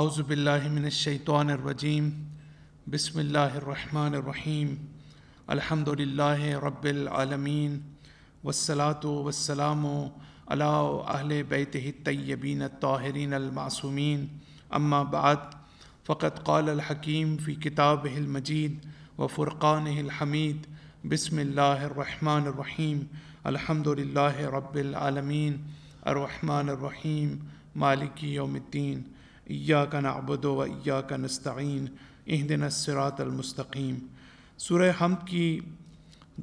अउज़बिल्लिमिनशैतवानरवजीम बसमीम अलहमदिल्ला रबालमीन वसलात वसलाम अला बैत तय्यबीन ताहरीन अलमासूमीन अम्मा बाद फ़कत कौलहकीम फ़ी किताब मजीद व फ़ुरक़ानहमीद बसमीम अलहमदिल्ला रबालमीन अरहमान मालिकी योमद्दीन इया का नबदो व या का नस्तीन एह दिन सरातमस्तकीम सुर हम की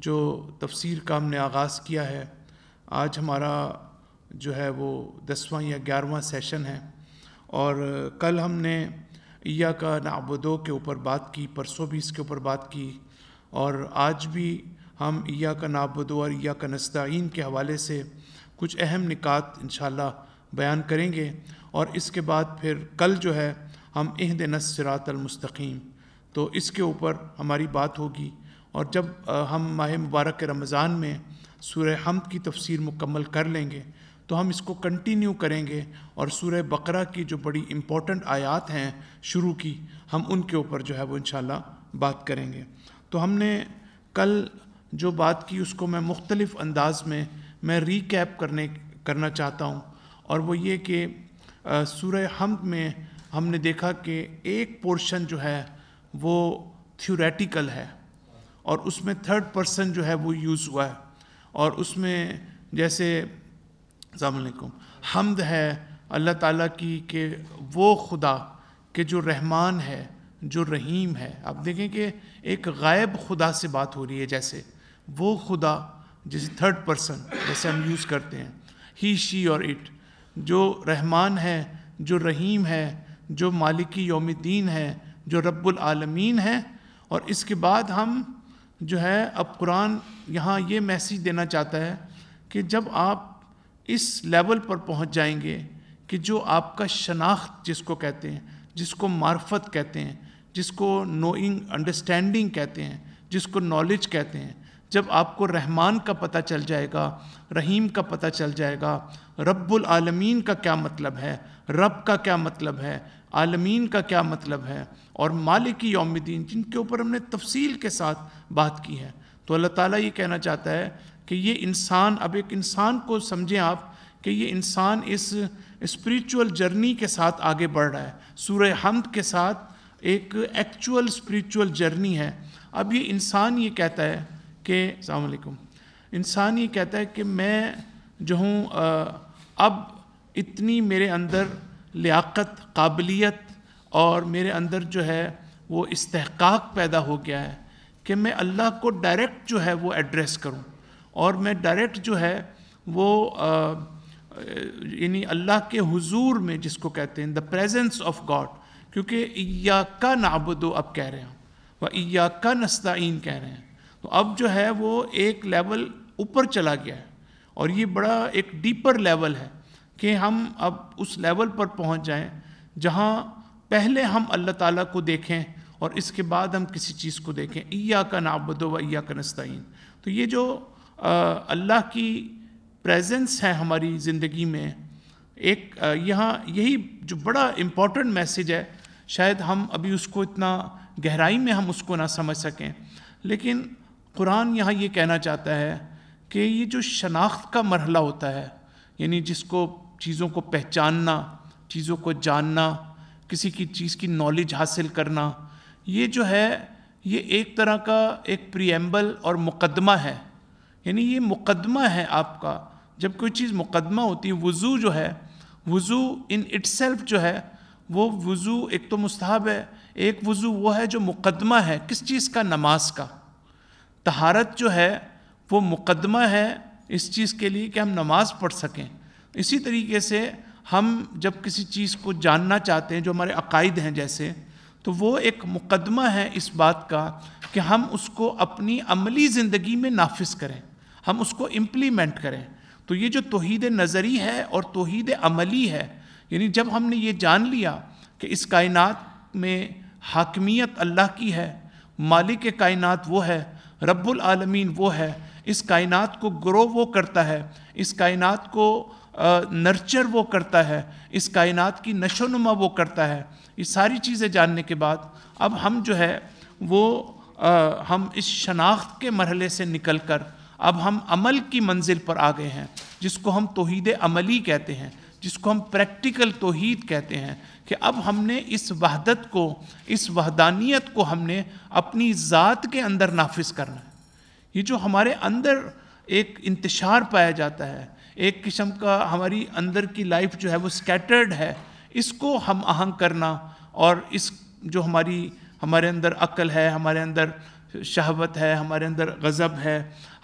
जो तफसीर का हमने आगाज़ किया है आज हमारा जो है वो दसवां या ग्यारहवा सेशन है और कल हमने या का नाबदो के ऊपर बात की परसों भी इसके ऊपर बात की और आज भी हम इया का नाबदो और इया का नस्तीन के हवाले से कुछ अहम निकात इन बयान करेंगे और इसके बाद फिर कल जो है हम इहद दिन तो इसके ऊपर हमारी बात होगी और जब हम माह मुबारक रमज़ान में सूर्य हम की तफसीर मुकम्मल कर लेंगे तो हम इसको कंटिन्यू करेंगे और सूर्य बकरा की जो बड़ी इम्पोर्टेंट आयात हैं शुरू की हम उनके ऊपर जो है वो इन बात करेंगे तो हमने कल जो बात की उसको मैं मुख्तलिफ़ अंदाज में मैं रिकैप करने करना चाहता हूँ और वो ये कि सूर्य हम में हमने देखा कि एक पोर्शन जो है वो थ्योरेटिकल है और उसमें थर्ड पर्सन जो है वो यूज़ हुआ है और उसमें जैसे अलैक्म हमद है अल्लाह ताला की कि वो खुदा के जो रहमान है जो रहीम है आप देखें कि एक गायब खुदा से बात हो रही है जैसे वो खुदा जैसे थर्ड पर्सन जैसे हम यूज़ करते हैं ही शी और इट जो रहमान है जो रहीम है जो मालिकी योमद्दीन है जो रब्बुल आलमीन है और इसके बाद हम जो है अब कुरान यहाँ ये मैसेज देना चाहता है कि जब आप इस लेवल पर पहुँच जाएंगे कि जो आपका शनाख्त जिसको कहते हैं जिसको मार्फत कहते हैं जिसको नोइंग अंडरस्टैंडिंग कहते हैं जिसको नॉलेज कहते हैं जब आपको रहमान का पता चल जाएगा रहीम का पता चल जाएगा रब्बुल आलमीन का क्या मतलब है रब का क्या मतलब है आलमीन का क्या मतलब है और मालिक योमद्दीन जिनके ऊपर हमने तफसील के साथ बात की है तो अल्लाह ताला ये कहना चाहता है कि ये इंसान अब एक इंसान को समझें आप कि ये इंसान इस स्पिरिचुअल जर्नी के साथ आगे बढ़ रहा है सूर्य हमद के साथ एक एक्चुअल स्पिरिचुअल जर्नी है अब ये इंसान ये कहता है कि सलामकुम इंसान ये कहता है कि मैं जो हूँ अब इतनी मेरे अंदर लियाकत काबिलियत और मेरे अंदर जो है वो इस्तेहकाक पैदा हो गया है कि मैं अल्लाह को डायरेक्ट जो है वो एड्रेस करूँ और मैं डायरेक्ट जो है वो यानी अल्लाह के हुजूर में जिसको कहते हैं द प्रेजेंस ऑफ गॉड क्योंकि या का नाबुदो अब कह रहे हैं व इया का नस्ताइन कह रहे हैं तो अब जो है वो एक लेवल ऊपर चला गया है और ये बड़ा एक डीपर लेवल है कि हम अब उस लेवल पर पहुंच जाएं जहां पहले हम अल्लाह ताला को देखें और इसके बाद हम किसी चीज़ को देखें इया का नाबदो व इया का नस्तीन तो ये जो अल्लाह की प्रेजेंस है हमारी ज़िंदगी में एक यहाँ यही जो बड़ा इम्पॉर्टेंट मैसेज है शायद हम अभी उसको इतना गहराई में हम उसको ना समझ सकें लेकिन कुरान यहाँ ये कहना चाहता है कि ये जो शनाख्त का मरहला होता है यानी जिसको चीज़ों को पहचानना चीज़ों को जानना किसी की चीज़ की नॉलेज हासिल करना ये जो है ये एक तरह का एक प्रियम्बल और मुकदमा है यानी ये मुकदमा है आपका जब कोई चीज़ मुकदमा होती है वज़ू जो है वज़ू इन इट जो है वो वज़ू एक तो मुस्ताब है एक वज़ू वो है जो मुकदमा है किस चीज़ का नमाज का तहारत जो है वो मुकदमा है इस चीज़ के लिए कि हम नमाज़ पढ़ सकें इसी तरीके से हम जब किसी चीज़ को जानना चाहते हैं जो हमारे अकायद हैं जैसे तो वो एक मुकदमा है इस बात का कि हम उसको अपनी अमली ज़िंदगी में नाफिस करें हम उसको इम्प्लीमेंट करें तो ये जो तोहद नज़री है और तोहद अमली है यानी जब हमने ये जान लिया कि इस कायनात में हाकमियत अल्लाह की है मालिक कायनात वो है रब्बुल आलमीन वो है इस कायनात को ग्रो वो करता है इस कायनात को नर्चर वो करता है इस कायनात की नशोनुमा वो करता है ये सारी चीज़ें जानने के बाद अब हम जो है वो आ, हम इस शनाख्त के मरहले से निकल कर अब हम अमल की मंजिल पर आ गए हैं जिसको हम तोहद अमली कहते हैं जिसको हम प्रैक्टिकल तोहद कहते हैं कि अब हमने इस वहदत को इस वहदानियत को हमने अपनी ज़ात के अंदर नाफिज करना है ये जो हमारे अंदर एक इंतशार पाया जाता है एक किस्म का हमारी अंदर की लाइफ जो है वो स्कैटर्ड है इसको हम आहंग करना और इस जो हमारी हमारे अंदर अक्ल है हमारे अंदर शहवत है हमारे अंदर गज़ब है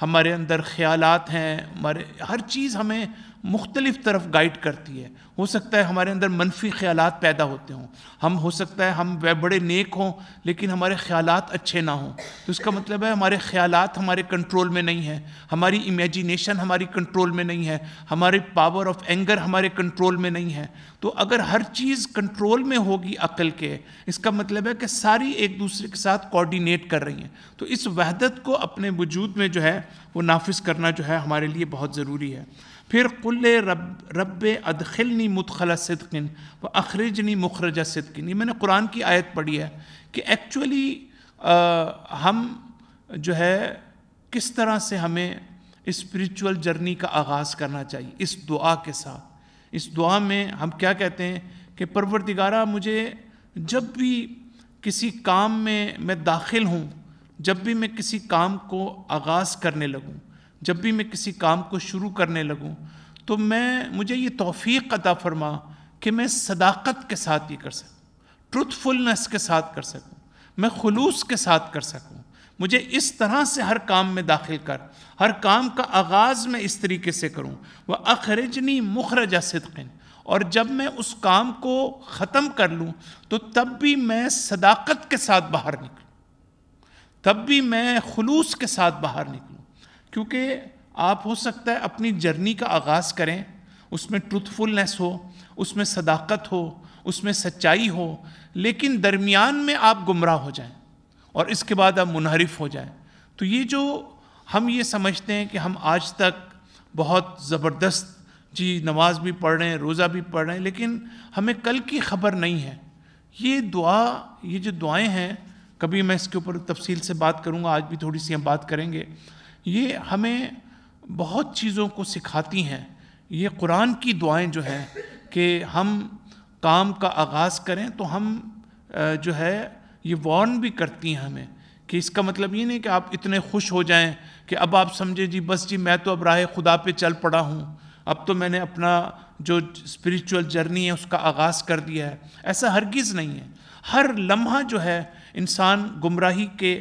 हमारे अंदर ख्याल हैं हमारे हर चीज़ हमें मुख्तलिफ तरफ गाइड करती है हो सकता है हमारे अंदर मनफी ख्याल पैदा होते हों हम हो सकता है हम वह बड़े नेक हों लेकिन हमारे ख्याल अच्छे ना हों तो इसका मतलब है हमारे ख्याल हमारे कंट्रोल में नहीं है हमारी इमेजिनेशन हमारी कंट्रोल में नहीं है हमारी पावर ऑफ एंगर हमारे कंट्रोल में नहीं है तो अगर हर चीज़ कंट्रोल में होगी अकल के इसका मतलब है कि सारी एक दूसरे के साथ कोऑर्डिनेट कर रही हैं तो इस वहदत को अपने वजूद में जो है वो नाफिस करना जो है हमारे लिए बहुत ज़रूरी है फिर कुल रब रब अदखिलनी मुतखला सिदकिन व अखरजनी मुखरजा सिदकिन ये मैंने कुरान की आयत पढ़ी है कि एक्चुअली हम जो है किस तरह से हमें स्पिरिचुअल जर्नी का आगाज़ करना चाहिए इस दुआ के साथ इस दुआ में हम क्या कहते हैं कि परवरदिगारा मुझे जब भी किसी काम में मैं दाखिल हूँ जब भी मैं किसी काम को आगाज़ करने लगूँ जब भी मैं किसी काम को शुरू करने लगूँ तो मैं मुझे ये तोफ़ी अदा फरमा कि मैं सदाकत के साथ ये कर सकूँ ट्रुथफुलनेस के साथ कर सकूँ मैं खलूस के साथ कर सकूँ मुझे इस तरह से हर काम में दाखिल कर हर काम का आगाज़ मैं इस तरीके से करूँ वह अखरजनी मुखरजा सदकिन और जब मैं उस काम को ख़त्म कर लूँ तो तब भी मैं सदाकत के साथ बाहर निकलूँ तब भी मैं खलूस के साथ बाहर निकलूँ क्योंकि आप हो सकता है अपनी जर्नी का आगाज़ करें उसमें ट्रुथफुलनेस हो उसमें सदाकत हो उसमें सच्चाई हो लेकिन दरमियान में आप गुमराह हो जाएं और इसके बाद आप मुनहरफ हो जाएं तो ये जो हम ये समझते हैं कि हम आज तक बहुत ज़बरदस्त जी नमाज भी पढ़ रहे हैं रोज़ा भी पढ़ रहे हैं लेकिन हमें कल की खबर नहीं है ये दुआ ये जो दुआएं हैं कभी मैं इसके ऊपर तफसील से बात करूँगा आज भी थोड़ी सी हम बात करेंगे ये हमें बहुत चीज़ों को सिखाती हैं ये कुरान की दुआएं जो हैं कि हम काम का आगाज़ करें तो हम जो है ये वार्न भी करती हैं हमें कि इसका मतलब ये नहीं कि आप इतने खुश हो जाएं कि अब आप समझे जी बस जी मैं तो अब राह खुदा पे चल पड़ा हूँ अब तो मैंने अपना जो स्पिरिचुअल जर्नी है उसका आगाज़ कर दिया है ऐसा हरगिज़ नहीं है हर लम्हा जो है इंसान गुमराही के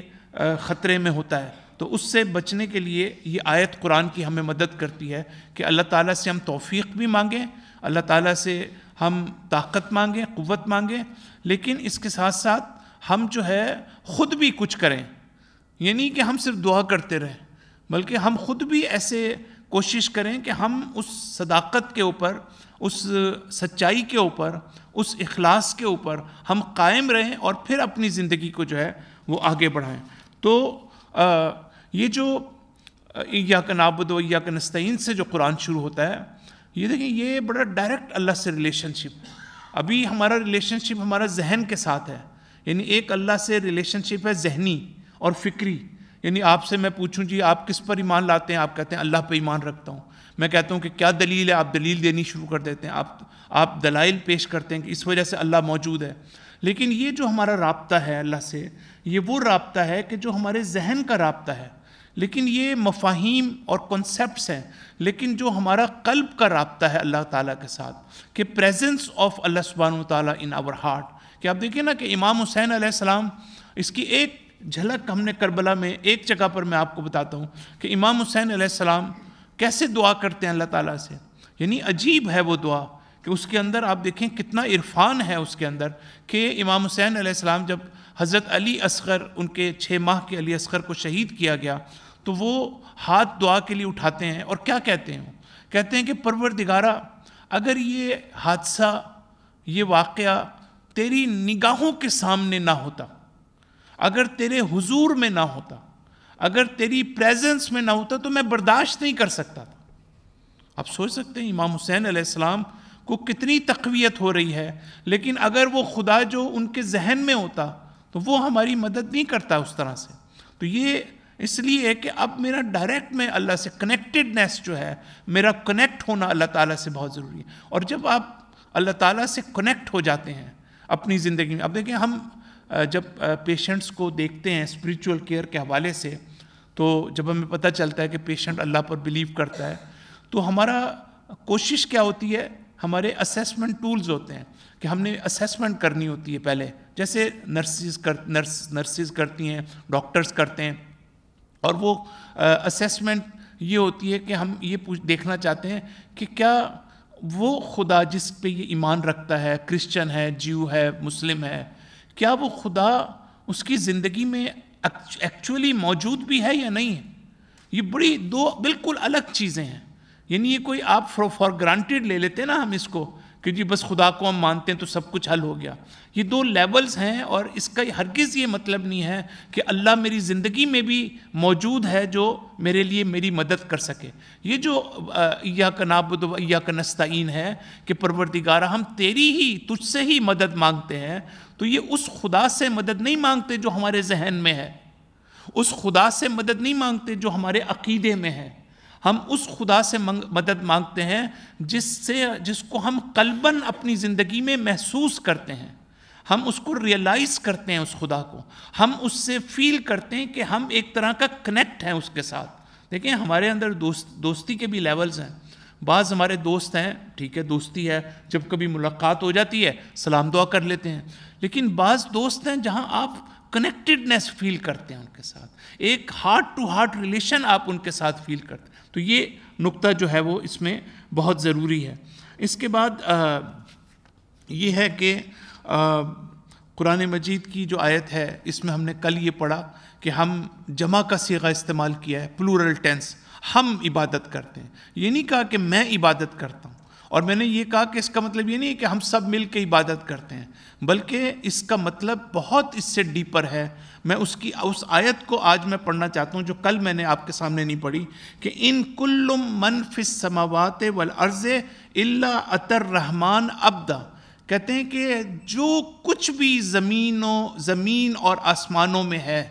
ख़तरे में होता है तो उससे बचने के लिए ये आयत कुरान की हमें मदद करती है कि अल्लाह ताला से हम तौफीक भी मांगें अल्लाह ताला से हम ताकत मांगें क़वत मांगें लेकिन इसके साथ साथ हम जो है ख़ुद भी कुछ करें यानी कि हम सिर्फ दुआ करते रहें बल्कि हम खुद भी ऐसे कोशिश करें कि हम उस सदाकत के ऊपर उस सच्चाई के ऊपर उस इखलास के ऊपर हम कायम रहें और फिर अपनी ज़िंदगी को जो है वो आगे बढ़ाएं तो आ, ये जो या कनाबद या कनस्तैन से जो कुरान शुरू होता है ये देखें ये बड़ा डायरेक्ट अल्लाह से रिलेशनशिप अभी हमारा रिलेशनशिप हमारा जहन के साथ है यानी एक अल्लाह से रिलेशनशिप है जहनी और फ़िक्री यानी आपसे मैं पूछूं जी आप किस पर ईमान लाते हैं आप कहते हैं अल्लाह पर ईमान रखता हूँ मैं कहता हूँ कि क्या दलील है आप दलील देनी शुरू कर देते हैं आप आप दलाइल पेश करते हैं कि इस वजह से अल्लाह मौजूद है लेकिन ये जो हमारा रबता है अल्लाह से ये वो रबता है कि जो हमारे जहन का रबता है लेकिन ये मफाहिम और कॉन्सेप्ट हैं लेकिन जो हमारा कल्ब का रबता है अल्लाह ताला के साथ कि प्रेजेंस ऑफ अल्लाह सुबहान ताली इन आवर हार्ट कि आप देखिए ना कि इमाम हुसैन आसमाम इसकी एक झलक हमने करबला में एक जगह पर मैं आपको बताता हूँ कि इमाम हुसैन आसमाम कैसे दुआ करते हैं अल्लाह ताला से यानी अजीब है वो दुआ कि उसके अंदर आप देखें कितना इरफान है उसके अंदर कि इमाम हुसैन आसमाम जब हज़रत अली असगर उनके छः माह के अली असगर को शहीद किया गया तो वो हाथ दुआ के लिए उठाते हैं और क्या कहते हैं कहते हैं कि परवर दिगारा अगर ये हादसा ये वाक़ तेरी निगाहों के सामने ना होता अगर तेरे हुजूर में ना होता अगर तेरी प्रेजेंस में ना होता तो मैं बर्दाश्त नहीं कर सकता था आप सोच सकते हैं इमाम हुसैन आसमाम को कितनी तकवीत हो रही है लेकिन अगर वो खुदा जो उनके जहन में होता तो वो हमारी मदद नहीं करता उस तरह से तो ये इसलिए है कि अब मेरा डायरेक्ट में अल्लाह से कनेक्टेडनेस जो है मेरा कनेक्ट होना अल्लाह ताला से बहुत ज़रूरी है और जब आप अल्लाह ताला से कनेक्ट हो जाते हैं अपनी ज़िंदगी में अब देखें हम जब पेशेंट्स को देखते हैं स्पिरिचुअल केयर के हवाले से तो जब हमें पता चलता है कि पेशेंट अल्लाह पर बिलीव करता है तो हमारा कोशिश क्या होती है हमारे असेसमेंट टूल्स होते हैं कि हमने असेसमेंट करनी होती है पहले जैसे नर्सिस कर नर्स नर्सिस करती हैं डॉक्टर्स करते हैं और वो असेसमेंट ये होती है कि हम ये पूछ देखना चाहते हैं कि क्या वो खुदा जिस पे ये ईमान रखता है क्रिश्चियन है जीव है मुस्लिम है क्या वो खुदा उसकी ज़िंदगी में एक्चुअली मौजूद भी है या नहीं है ये बड़ी दो बिल्कुल अलग चीज़ें हैं यानी ये कोई आप फॉर ग्रांटेड ले लेते ना हम इसको कि जी बस खुदा को हम मानते हैं तो सब कुछ हल हो गया ये दो लेवल्स हैं और इसका हरगिज़ ये मतलब नहीं है कि अल्लाह मेरी ज़िंदगी में भी मौजूद है जो मेरे लिए मेरी मदद कर सके ये जो या कनाबुद या कनस्तीन है कि परवरदिगारा हम तेरी ही तुझसे ही मदद मांगते हैं तो ये उस खुदा से मदद नहीं मांगते जो हमारे जहन में है उस खुदा से मदद नहीं मांगते जो हमारे अकीदे में है हम उस खुदा से मंग, मदद मांगते हैं जिससे जिसको हम कलबन अपनी ज़िंदगी में महसूस करते हैं हम उसको रियलाइज़ करते हैं उस खुदा को हम उससे फील करते हैं कि हम एक तरह का कनेक्ट हैं उसके साथ देखें हमारे अंदर दोस्त दोस्ती के भी लेवल्स हैं बाज़ हमारे दोस्त हैं ठीक है दोस्ती है जब कभी मुलाकात हो जाती है सलाम दुआ कर लेते हैं लेकिन बाज़ दोस्त हैं जहाँ आप कनेक्टेडनेस फील करते हैं उनके साथ एक हार्ट टू हार्ट रिलेशन आप उनके साथ फील करते हैं तो ये नुक्ता जो है वो इसमें बहुत ज़रूरी है इसके बाद आ, ये है कि कुरान मजीद की जो आयत है इसमें हमने कल ये पढ़ा कि हम जमा का सीगा इस्तेमाल किया है प्लूरल टेंस हम इबादत करते हैं ये नहीं कहा कि मैं इबादत करता हूँ और मैंने ये कहा कि इसका मतलब ये नहीं है कि हम सब मिल के इबादत करते हैं बल्कि इसका मतलब बहुत इससे डीपर है मैं उसकी उस आयत को आज मैं पढ़ना चाहता हूँ जो कल मैंने आपके सामने नहीं पढ़ी कि इन कुल्लुम मनफिस समावात वल अर्ज़ इल्ला अतर रहमान अब्दा कहते हैं कि जो कुछ भी ज़मीनों ज़मीन और आसमानों में है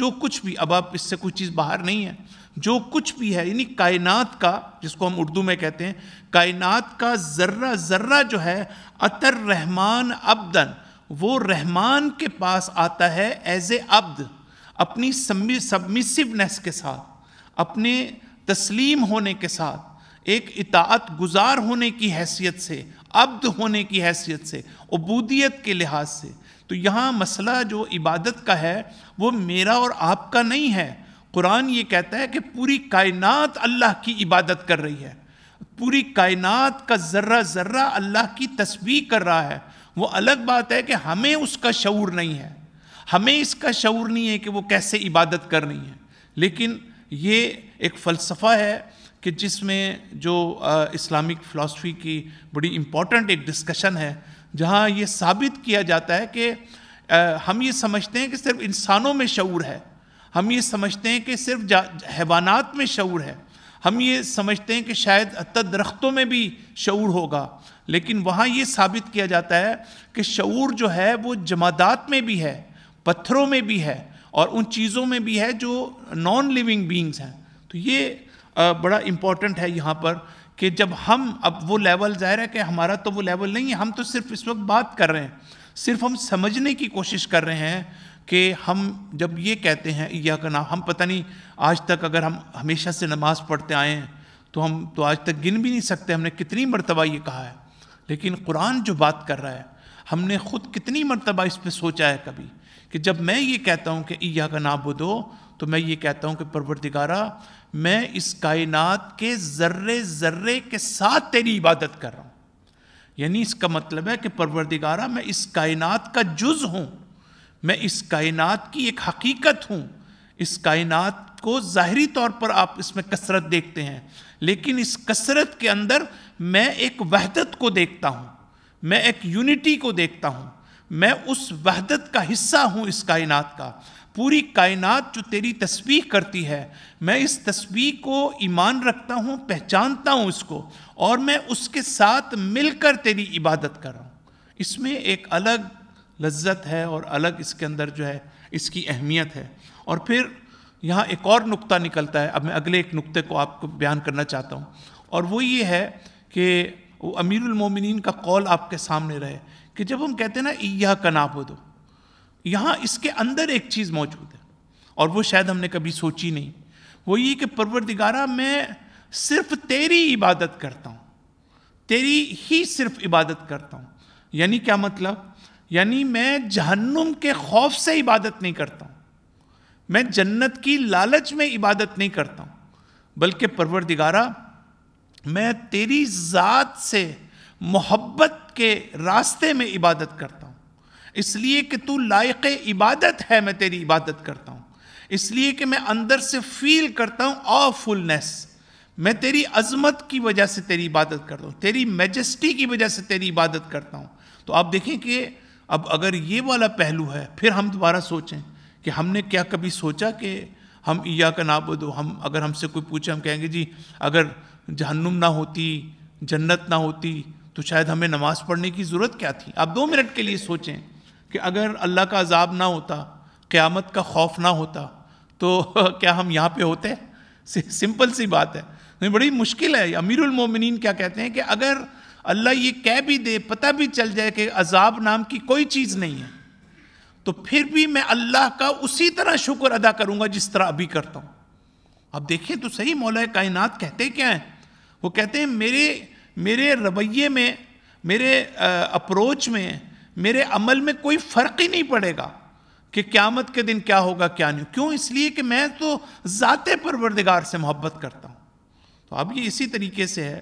जो कुछ भी अब आप इससे कोई चीज़ बाहर नहीं है जो कुछ भी है यानी कायनात का जिसको हम उर्दू में कहते हैं कायनात का ज़र्रा ज़र्रा जो है अतर रहमान अब्दन वो रहमान के पास आता है एज ए अब्द अपनी सबमिसिवनेस के साथ अपने तस्लीम होने के साथ एक इतात गुजार होने की हैसियत से अब्द होने की हैसियत से अबूदियत के लिहाज से तो यहाँ मसला जो इबादत का है वो मेरा और आपका नहीं है कुरान ये कहता है कि पूरी कायनात अल्लाह की इबादत कर रही है पूरी कायनात का ज़र्रा ज़र्रा अल्लाह की तस्वीर कर रहा है वो अलग बात है कि हमें उसका शूर नहीं है हमें इसका शूर नहीं है कि वो कैसे इबादत कर रही है लेकिन ये एक फ़लसफ़ा है कि जिसमें जो इस्लामिक फ़िलासफ़ी की बड़ी इम्पॉर्टेंट एक डिस्कशन है जहाँ ये साबित किया जाता है कि हम ये समझते हैं कि सिर्फ इंसानों में शूर है हम ये समझते हैं कि सिर्फ हैवानात में शूर है हम ये समझते हैं कि शायद हती दरख्तों में भी शूर होगा लेकिन वहाँ ये साबित किया जाता है कि शूर जो है वो जमादात में भी है पत्थरों में भी है और उन चीज़ों में भी है जो नॉन लिविंग बींग्स हैं तो ये बड़ा इम्पॉर्टेंट है यहाँ पर कि जब हम अब वो लेवल ज़ाहिर है कि हमारा तो वो लेवल नहीं है हम तो सिर्फ इस वक्त बात कर रहे हैं सिर्फ हम समझने की कोशिश कर रहे हैं कि हम जब ये कहते हैं या नाम हम पता नहीं आज तक अगर हम हमेशा से नमाज पढ़ते आए हैं तो हम तो आज तक गिन भी नहीं सकते हमने कितनी मरतबा ये कहा है लेकिन कुरान जो बात कर रहा है हमने खुद कितनी मरतबा इस पर सोचा है कभी कि जब मैं ये कहता हूँ कि ईया का नाम दो तो मैं ये कहता हूँ कि परवरदिगारा मैं इस कायनात के ज़र्रे ज़र्रे के साथ तेरी इबादत कर रहा हूँ यानी इसका मतलब है कि परवरदिगारा मैं इस कायनात का जुज़ हूँ मैं इस कायनात की एक हकीकत हूँ इस कायनात को ज़ाहरी तौर पर आप इसमें कसरत देखते हैं लेकिन इस कसरत के अंदर मैं एक वहदत को देखता हूँ मैं एक यूनिटी को देखता हूँ मैं उस वहदत का हिस्सा हूँ इस कायनात का पूरी कायनात जो तेरी तस्वीर करती है मैं इस तस्वीर को ईमान रखता हूँ पहचानता हूँ इसको और मैं उसके साथ मिलकर तेरी इबादत कर रहा हूँ इसमें एक अलग लज्जत है और अलग इसके अंदर जो है इसकी अहमियत है और फिर यहाँ एक और नुक्ता निकलता है अब मैं अगले एक नुक्ते को आपको बयान करना चाहता हूँ और वो ये है कि वो अमीरमिन का कौल आपके सामने रहे कि जब हम कहते हैं ना यह का नाप हो दो यहाँ इसके अंदर एक चीज़ मौजूद है और वो शायद हमने कभी सोची नहीं वो ये कि परवरदिगारा मैं सिर्फ तेरी इबादत करता हूँ तेरी ही सिर्फ इबादत करता हूँ यानी क्या मतलब यानी मैं जहन्नुम के खौफ से इबादत नहीं करता हूँ मैं जन्नत की लालच में इबादत नहीं करता हूँ बल्कि परवरदिगारा मैं तेरी ज़ात से मोहब्बत के रास्ते में इबादत करता हूँ इसलिए कि तू लायक इबादत है मैं तेरी इबादत करता हूँ इसलिए कि मैं अंदर से फील करता हूँ ऑ फुलनेस मैं तेरी अजमत की वजह से तेरी इबादत करता हूँ तेरी मेजस्टी की वजह से तेरी इबादत करता हूँ तो आप देखें कि अब अगर ये वाला पहलू है फिर हम दोबारा सोचें कि हमने क्या कभी सोचा कि हम ईया का दो हम अगर हमसे कोई पूछे हम कहेंगे जी अगर जहन्नुम ना होती जन्नत ना होती तो शायद हमें नमाज़ पढ़ने की ज़रूरत क्या थी आप दो मिनट के लिए सोचें कि अगर अल्लाह का अजाब ना होता क़्यामत का खौफ ना होता तो क्या हम यहाँ पे होते सिंपल सी बात है बड़ी मुश्किल है अमीरमिन क्या कहते हैं कि अगर अल्लाह ये कह भी दे पता भी चल जाए कि अजाब नाम की कोई चीज़ नहीं है तो फिर भी मैं अल्लाह का उसी तरह शुक्र अदा करूँगा जिस तरह अभी करता हूँ अब देखिए तो सही मौला कायनात कहते क्या हैं वो कहते हैं मेरे मेरे रवैये में मेरे अप्रोच में मेरे अमल में कोई फ़र्क ही नहीं पड़ेगा कि क़्यामत के दिन क्या होगा क्या नहीं क्यों इसलिए कि मैं तो ज़ात परवरदिगार से मोहब्बत करता हूँ तो अब ये इसी तरीके से है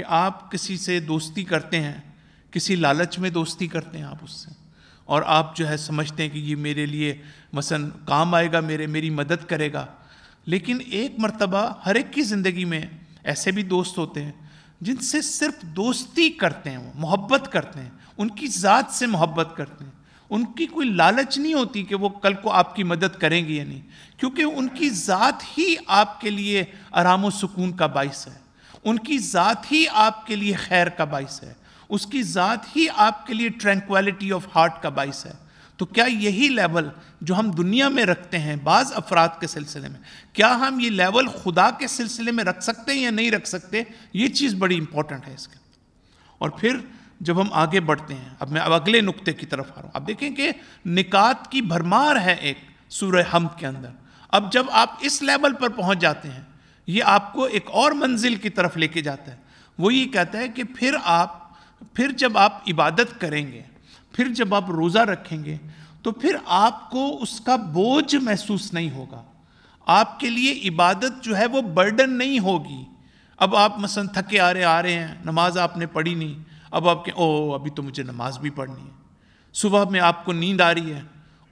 कि आप किसी से दोस्ती करते हैं किसी लालच में दोस्ती करते हैं आप उससे और आप जो है समझते हैं कि ये मेरे लिए मसन काम आएगा मेरे मेरी मदद करेगा लेकिन एक मरतबा हर एक की ज़िंदगी में ऐसे भी दोस्त होते हैं जिनसे सिर्फ दोस्ती करते हैं वो मोहब्बत करते हैं उनकी ज़ात से मोहब्बत करते हैं उनकी कोई लालच नहीं होती कि वो कल को आपकी मदद करेंगे या नहीं क्योंकि उनकी ज़ात ही आपके लिए आराम सुकून का बायस है उनकी ज़ात ही आपके लिए खैर का बायस है उसकी ज़ात ही आपके लिए ट्रैंक्वलिटी ऑफ हार्ट का बास है तो क्या यही लेवल जो हम दुनिया में रखते हैं बाज़ अफराद के सिलसिले में क्या हम ये लेवल खुदा के सिलसिले में रख सकते हैं या नहीं रख सकते ये चीज़ बड़ी इंपॉर्टेंट है इसके और फिर जब हम आगे बढ़ते हैं अब मैं अब अगले नुक्ते की तरफ आ रहा हूँ अब देखें कि निकात की भरमार है एक सूर्य हम के अंदर अब जब आप इस लेवल पर पहुँच जाते हैं ये आपको एक और मंजिल की तरफ लेके जाता है वो ये कहता है कि फिर आप फिर जब आप इबादत करेंगे फिर जब आप रोज़ा रखेंगे तो फिर आपको उसका बोझ महसूस नहीं होगा आपके लिए इबादत जो है वो बर्डन नहीं होगी अब आप मसन थके आ रहे आ रहे हैं नमाज आपने पढ़ी नहीं अब आप के ओ अभी तो मुझे नमाज भी पढ़नी है सुबह में आपको नींद आ रही है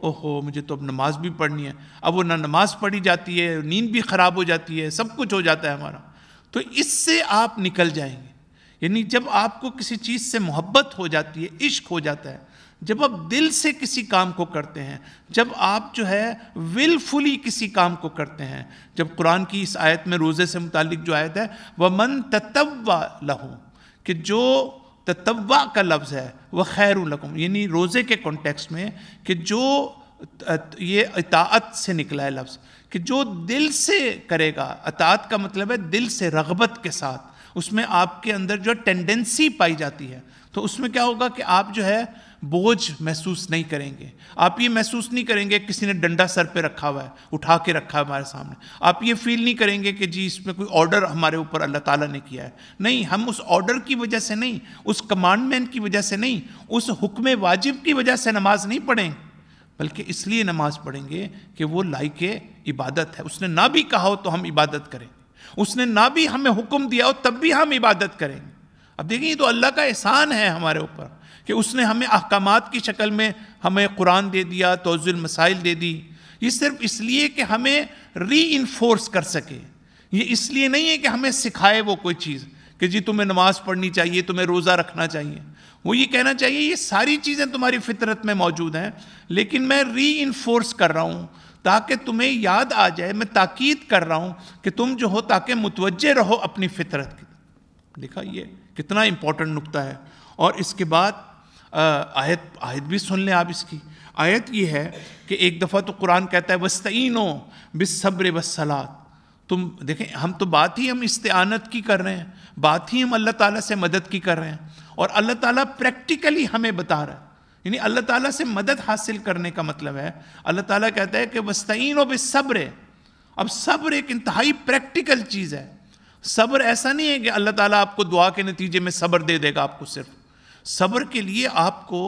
ओहो मुझे तो अब नमाज भी पढ़नी है अब वो ना नमाज पढ़ी जाती है नींद भी ख़राब हो जाती है सब कुछ हो जाता है हमारा तो इससे आप निकल जाएंगे यानी जब आपको किसी चीज़ से मोहब्बत हो जाती है इश्क हो जाता है जब आप दिल से किसी काम को करते हैं जब आप जो है विलफुली किसी काम को करते हैं जब कुरान की इस आयत में रोज़े से मुतल जो आयत है वह मन तत्व लहूँ कि जो ततवा का लफ्ज़ है वह खैर लकुम यानी रोज़े के कॉन्टेक्स्ट में कि जो ये अतात से निकला है लफ्ज़ कि जो दिल से करेगा अतात का मतलब है दिल से रगबत के साथ उसमें आपके अंदर जो टेंडेंसी पाई जाती है तो उसमें क्या होगा कि आप जो है बोझ महसूस नहीं करेंगे आप ये महसूस नहीं करेंगे किसी ने डंडा सर पे रखा हुआ है उठा के रखा है हमारे सामने आप ये फील नहीं करेंगे कि जी इसमें कोई ऑर्डर हमारे ऊपर अल्लाह ताला ने किया है नहीं हम उस ऑर्डर की वजह से नहीं उस कमांडमेंट की वजह से नहीं उस हुक्म वाजिब की वजह से नमाज नहीं पढ़ेंगे बल्कि इसलिए नमाज पढ़ेंगे कि वो लाइक इबादत है उसने ना भी कहा हो तो हम इबादत करें उसने ना भी हमें हुक्म दिया हो तब भी हम इबादत करेंगे अब देखिए तो अल्लाह का एहसान है हमारे ऊपर कि उसने हमें अहकाम की शक्ल में हमें कुरान दे दिया तोजुल मसाइल दे दी ये सिर्फ इसलिए कि हमें री इन्फोर्स कर सके ये इसलिए नहीं है कि हमें सिखाए वो कोई चीज़ कि जी तुम्हें नमाज़ पढ़नी चाहिए तुम्हें रोज़ा रखना चाहिए वो ये कहना चाहिए ये सारी चीज़ें तुम्हारी फितरत में मौजूद हैं लेकिन मैं री कर रहा हूँ ताकि तुम्हें याद आ जाए मैं ताक़द कर रहा हूँ कि तुम जो हो ताकि मुतवजह रहो अपनी फितरत की देखा ये कितना इम्पोर्टेंट नुकता है और इसके बाद आयत आयत भी सुन लें आप इसकी आयत ये है कि एक दफ़ा तो कुरान कहता है वस्तईनो बेसब्र वसलात तुम देखें हम तो बात ही हम इस्तेनत की कर रहे हैं बात ही हम अल्लाह ताला से मदद की कर रहे हैं और अल्लाह ताला प्रैक्टिकली हमें बता रहा है यानी अल्लाह ताला से मदद हासिल करने का मतलब है अल्लाह ताला कहता है कि वस्तईनो बिसब्र अब सब्र एक इंतहाई प्रैक्टिकल चीज़ है सब्र ऐसा नहीं है कि अल्लाह ताला आपको दुआ के नतीजे में सब्र दे देगा आपको सिर्फ सब्र के लिए आपको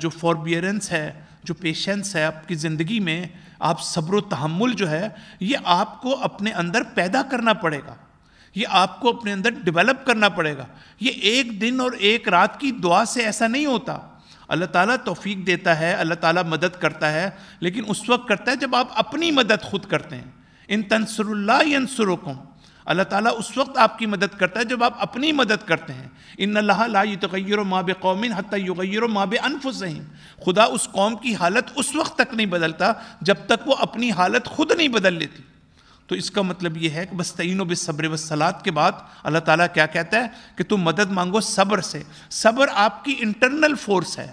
जो फॉरबियरेंस है जो पेशेंस है आपकी ज़िंदगी में आप सब्र तहमुल जो है ये आपको अपने अंदर पैदा करना पड़ेगा ये आपको अपने अंदर डेवलप करना पड़ेगा ये एक दिन और एक रात की दुआ से ऐसा नहीं होता अल्लाह ताला तौफीक देता है अल्लाह ताला मदद करता है लेकिन उस वक्त करता है जब आप अपनी मदद खुद करते हैं इन तनसरुल्ला यनसरुकुम अल्लाह ताला उस वक्त आपकी मदद करता है जब आप अपनी मदद करते हैं इन ला तगैर माब कौमिन हती युगैर माब अनफुसहीम खुदा उस कौम की हालत उस वक्त तक नहीं बदलता जब तक वो अपनी हालत खुद नहीं बदल लेती तो इसका मतलब ये है कि बस तयन बसब्र वसलात के बाद अल्लाह ताला क्या कहता है कि तुम मदद मांगो सब्र से सब्र आपकी इंटरनल फोर्स है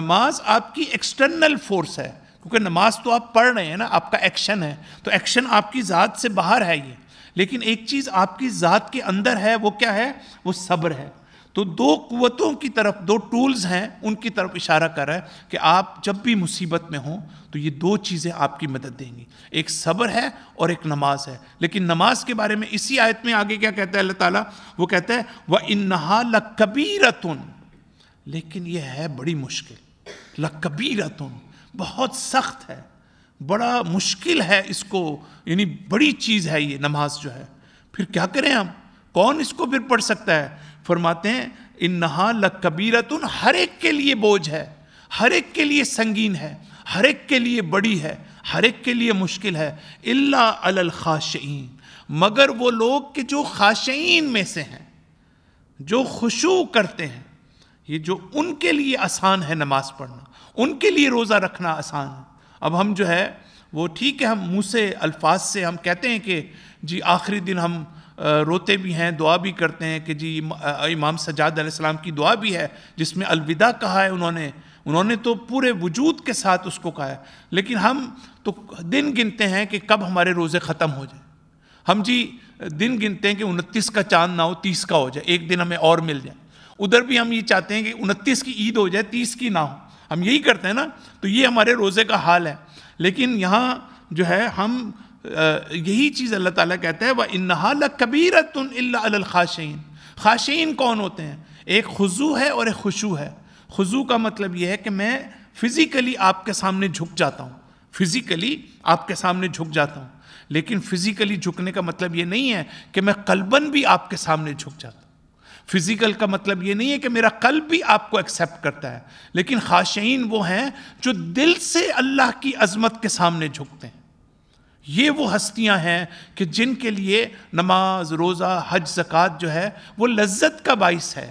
नमाज आपकी एक्सटर्नल फोर्स है क्योंकि नमाज तो आप पढ़ रहे हैं ना आपका एक्शन है तो एक्शन आपकी ज़ात से बाहर है ये लेकिन एक चीज आपकी ज़ात के अंदर है वो क्या है वो सब्र है तो दो कुवतों की तरफ दो टूल्स हैं उनकी तरफ इशारा कर रहा है कि आप जब भी मुसीबत में हों तो ये दो चीज़ें आपकी मदद देंगी एक सब्र है और एक नमाज है लेकिन नमाज के बारे में इसी आयत में आगे क्या कहता है अल्लाह ताला वो कहता है वह इन्हा लकबीरतुन लेकिन यह है बड़ी मुश्किल लकबीरतुन बहुत सख्त है बड़ा मुश्किल है इसको यानी बड़ी चीज़ है ये नमाज जो है फिर क्या करें हम कौन इसको फिर पढ़ सकता है फरमाते हैं इन नहा लकबीरतुन हर एक के लिए बोझ है हर एक के लिए संगीन है हर एक के लिए बड़ी है हर एक के लिए मुश्किल है इल्ला अलल खाशीन मगर वो लोग के जो खाशीन में से हैं जो खुशू करते हैं ये जो उनके लिए आसान है नमाज़ पढ़ना उनके लिए रोज़ा रखना आसान है अब हम जो है वो ठीक है हम मुँह से अल्फाज से हम कहते हैं कि जी आखिरी दिन हम रोते भी हैं दुआ भी करते हैं कि जी इमाम सजाद सलाम की दुआ भी है जिसमें अलविदा कहा है उन्होंने उन्होंने तो पूरे वजूद के साथ उसको कहा है लेकिन हम तो दिन गिनते हैं कि कब हमारे रोज़े ख़त्म हो जाए हम जी दिन गिनते हैं कि उनतीस का चांद ना हो तीस का हो जाए एक दिन हमें और मिल जाए उधर भी हम ये चाहते हैं कि उनतीस की ईद हो जाए तीस की ना हो हम यही करते हैं ना तो ये हमारे रोज़े का हाल है लेकिन यहाँ जो है हम यही चीज़ अल्लाह ताला हैं व इन्हा कबीर तुन खाशीन खाशीन कौन होते हैं एक खुजू है और एक खुशू है खुजू का मतलब यह है कि मैं फिज़िकली आपके सामने झुक जाता हूँ फिज़िकली आपके सामने झुक जाता हूँ लेकिन फिज़िकली झुकने का मतलब ये नहीं है कि मैं कलबन भी आपके सामने झुक जाता फिजिकल का मतलब ये नहीं है कि मेरा कल भी आपको एक्सेप्ट करता है लेकिन खाशीन वो हैं जो दिल से अल्लाह की अजमत के सामने झुकते हैं ये वो हस्तियां हैं कि जिनके लिए नमाज रोज़ा हज जक़ात जो है वो लज्जत का बाइस है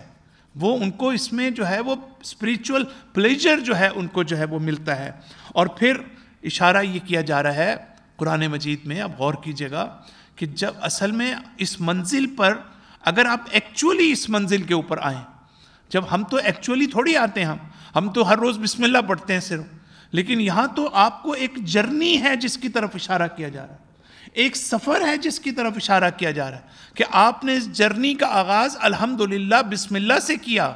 वो उनको इसमें जो है वो स्पिरिचुअल प्लेजर जो है उनको जो है वो मिलता है और फिर इशारा ये किया जा रहा है कुरान मजीद में अब गौर कीजिएगा कि जब असल में इस मंजिल पर अगर आप एक्चुअली इस मंजिल के ऊपर आए जब हम तो एक्चुअली थोड़ी आते हैं हम हम तो हर रोज़ बिस्मिल्लाह पढ़ते हैं सिर्फ लेकिन यहाँ तो आपको एक जर्नी है जिसकी तरफ इशारा किया जा रहा है एक सफ़र है जिसकी तरफ इशारा किया जा रहा है कि आपने इस जर्नी का आगाज़ अल्हम्दुलिल्लाह बिस्मिल्लाह से किया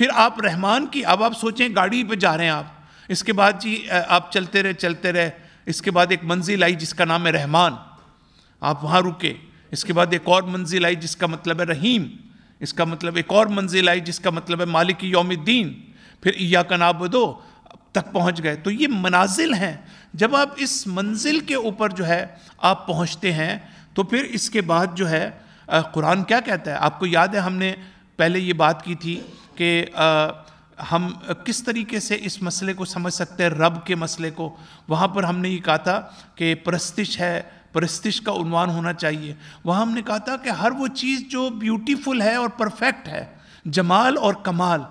फिर आप रहमान की अब आप सोचें गाड़ी पर जा रहे हैं आप इसके बाद जी आप चलते रहे चलते रहे इसके बाद एक मंजिल आई जिसका नाम है रहमान आप वहाँ रुके इसके बाद एक और मंजिल आई जिसका मतलब है रहीम इसका मतलब एक और मंजिल आई जिसका मतलब है मालिक योमद्दीन फिर ईया का नाब दो तक पहुंच गए तो ये मनाजिल हैं जब आप इस मंजिल के ऊपर जो है आप पहुंचते हैं तो फिर इसके बाद जो है कुरान क्या कहता है आपको याद है हमने पहले ये बात की थी कि हम किस तरीके से इस मसले को समझ सकते हैं रब के मसले को वहाँ पर हमने ये कहा था कि प्रस्तिश है परस्तिश का उन्वान होना चाहिए वहाँ हमने कहा था कि हर वो चीज़ जो ब्यूटीफुल है और परफेक्ट है जमाल और कमाल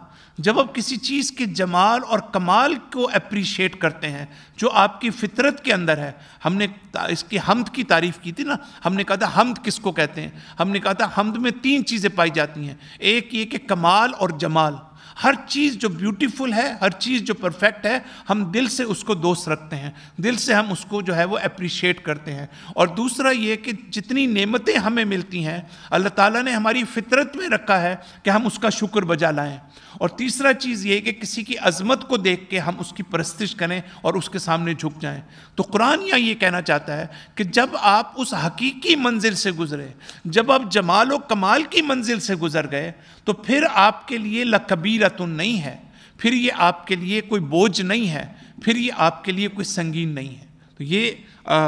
जब आप किसी चीज़ के जमाल और कमाल को अप्रीशिएट करते हैं जो आपकी फितरत के अंदर है हमने इसकी हमद की तारीफ़ की थी ना हमने कहा था हमद किसको कहते हैं हमने कहा था हमद में तीन चीज़ें पाई जाती हैं एक ये कि कमाल और जमाल हर चीज़ जो ब्यूटीफुल है हर चीज़ जो परफेक्ट है हम दिल से उसको दोस्त रखते हैं दिल से हम उसको जो है वो अप्रिशिएट करते हैं और दूसरा ये कि जितनी नेमतें हमें मिलती हैं अल्लाह ताला ने हमारी फितरत में रखा है कि हम उसका शुक्र बजा लाएं और तीसरा चीज़ ये कि किसी की अजमत को देख के हम उसकी परस्तिश करें और उसके सामने झुक जाएं तो कुरान यहाँ ये कहना चाहता है कि जब आप उस हकीकी मंजिल से गुजरे जब आप जमाल व कमाल की मंजिल से गुजर गए तो फिर आपके लिए लकबीरतुन नहीं है फिर ये आपके लिए कोई बोझ नहीं है फिर ये आपके लिए कोई संगीन नहीं है तो ये आ,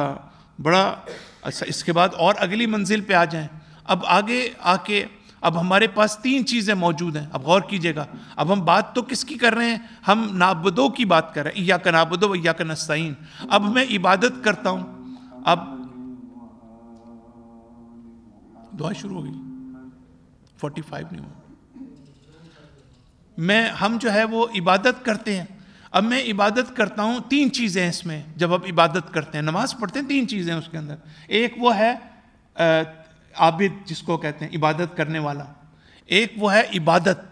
बड़ा अच्छा इसके बाद और अगली मंजिल पे आ जाएं अब आगे आके अब हमारे पास तीन चीज़ें मौजूद हैं अब गौर कीजिएगा अब हम बात तो किसकी कर रहे हैं हम नाबदो की बात कर रहे हैं या का नाबदो या का नस्तीन अब मैं इबादत करता हूँ अब दुआ शुरू हो गई फोर्टी फाइव नहीं हुआ मैं हम जो है वो इबादत करते हैं अब मैं इबादत करता हूँ तीन चीज़ें हैं इसमें जब आप इबादत करते हैं नमाज पढ़ते हैं तीन चीज़ें हैं उसके अंदर एक वो है आबिद जिसको कहते हैं इबादत करने वाला एक वो है इबादत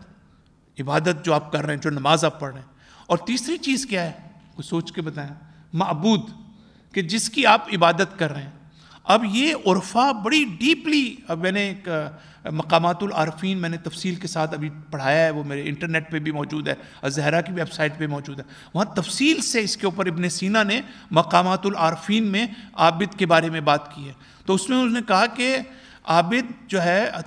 इबादत जो आप कर रहे हैं जो नमाज आप पढ़ रहे हैं और तीसरी चीज़ क्या है कुछ सोच के बताएं मबूद कि जिसकी आप इबादत कर रहे हैं अब ये उर्फ़ा बड़ी डीपली अब मैंने एक मकामातुल मैंने तफसील के साथ अभी पढ़ाया है वो मेरे इंटरनेट पे भी मौजूद है जहरा की वेबसाइट पे मौजूद है वहाँ तफसील से इसके ऊपर इबन सीना ने मकामातुल में आबिद के बारे में बात की है तो उसमें उसने कहा कि आबिद जो है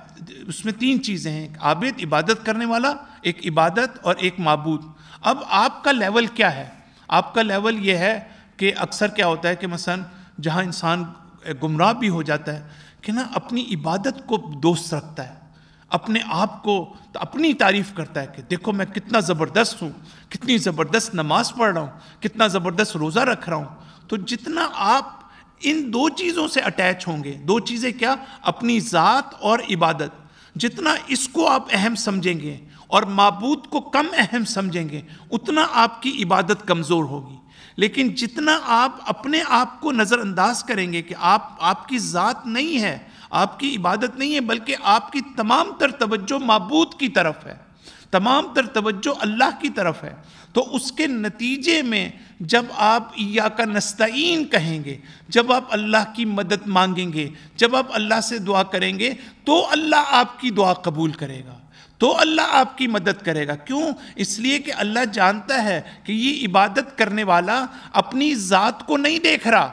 उसमें तीन चीज़ें हैं आबिद इबादत करने वाला एक इबादत और एक मबूद अब आपका लेवल क्या है आपका लेवल ये है कि अक्सर क्या होता है कि मसलन जहाँ इंसान गुमराह भी हो जाता है कि ना अपनी इबादत को दोस्त रखता है अपने आप को तो अपनी तारीफ़ करता है कि देखो मैं कितना ज़बरदस्त हूँ कितनी ज़बरदस्त नमाज़ पढ़ रहा हूँ कितना ज़बरदस्त रोज़ा रख रहा हूँ तो जितना आप इन दो चीज़ों से अटैच होंगे दो चीज़ें क्या अपनी ज़ात और इबादत जितना इसको आप अहम समझेंगे और मबूद को कम अहम समझेंगे उतना आपकी इबादत कमज़ोर होगी लेकिन जितना आप अपने आप को नज़रअंदाज करेंगे कि आप आपकी ज़ात नहीं है आपकी इबादत नहीं है बल्कि आपकी तमाम तर तवज्जो मबूद की तरफ है तमाम तर तवज्जो अल्लाह की तरफ है तो उसके नतीजे में जब आप या का नस्तीन कहेंगे जब आप अल्लाह की मदद मांगेंगे जब आप अल्लाह से दुआ करेंगे तो अल्लाह आपकी दुआ कबूल करेगा तो अल्लाह आपकी मदद करेगा क्यों इसलिए कि अल्लाह जानता है कि ये इबादत करने वाला अपनी ज़ात को नहीं देख रहा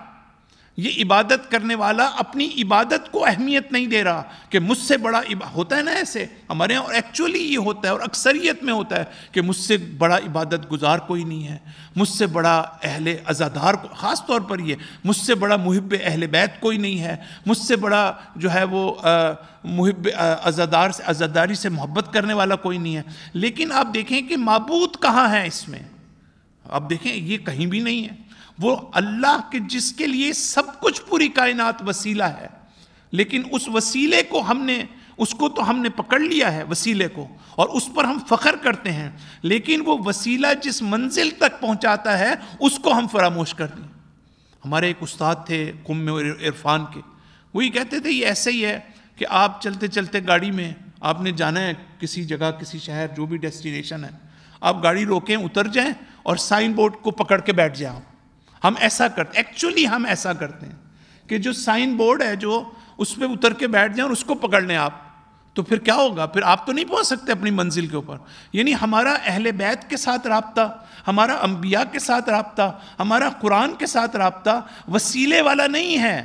ये इबादत करने वाला अपनी इबादत को अहमियत नहीं दे रहा कि मुझसे बड़ा होता है ना ऐसे हमारे यहाँ और एक्चुअली ये होता है और अक्सरियत में होता है कि मुझसे बड़ा इबादत गुजार कोई नहीं है मुझसे बड़ा अहल अज़ादार को ख़ास तौर पर ये मुझसे बड़ा मुहब अहल बैत कोई नहीं है मुझसे बड़ा जो है वो मुहब अज़ादार से अज़ादारी से मोहब्बत करने वाला कोई नहीं है लेकिन आप देखें कि मबूत कहाँ हैं इसमें आप देखें ये कहीं भी नहीं है वो अल्लाह के जिसके लिए सब कुछ पूरी कायनात वसीला है लेकिन उस वसीले को हमने उसको तो हमने पकड़ लिया है वसीले को और उस पर हम फख्र करते हैं लेकिन वो वसीला जिस मंजिल तक पहुंचाता है उसको हम फरामोश कर दें हमारे एक उस्ताद थे कुम इरफान के वही कहते थे ये ऐसे ही है कि आप चलते चलते गाड़ी में आपने जाना है किसी जगह किसी शहर जो भी डेस्टिनेशन है आप गाड़ी रोकें उतर जाएं और साइन बोर्ड को पकड़ के बैठ जाएं हम ऐसा करते एक्चुअली हम ऐसा करते हैं कि जो साइन बोर्ड है जो उस पर उतर के बैठ जाए और उसको पकड़ लें आप तो फिर क्या होगा फिर आप तो नहीं पहुंच सकते अपनी मंजिल के ऊपर यानी हमारा अहल बैत के साथ रबता हमारा अम्बिया के साथ रबता हमारा कुरान के साथ रबता वसीले वाला नहीं है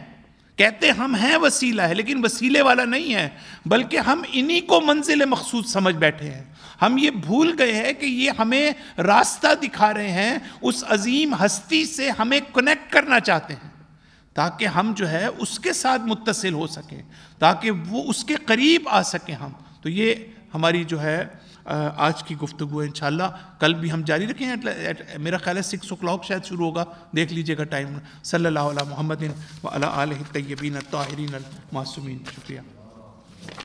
कहते हम हैं वसीला है लेकिन वसीले वाला नहीं है बल्कि हम इन्हीं को मंजिल मखसूस समझ बैठे हैं हम ये भूल गए हैं कि ये हमें रास्ता दिखा रहे हैं उस अजीम हस्ती से हमें कनेक्ट करना चाहते हैं ताकि हम जो है उसके साथ मुतसिल हो सकें ताकि वो उसके करीब आ सकें हम तो ये हमारी जो है आज की गुफ्तु है इनशाला कल भी हम जारी रखें एट, एट, मेरा ख्याल है सिक्स ओ क्लाक शायद शुरू होगा देख लीजिएगा टाइम सल्ला मोहम्मद वाल तयबीन ताहरीन मासूमिन शुक्रिया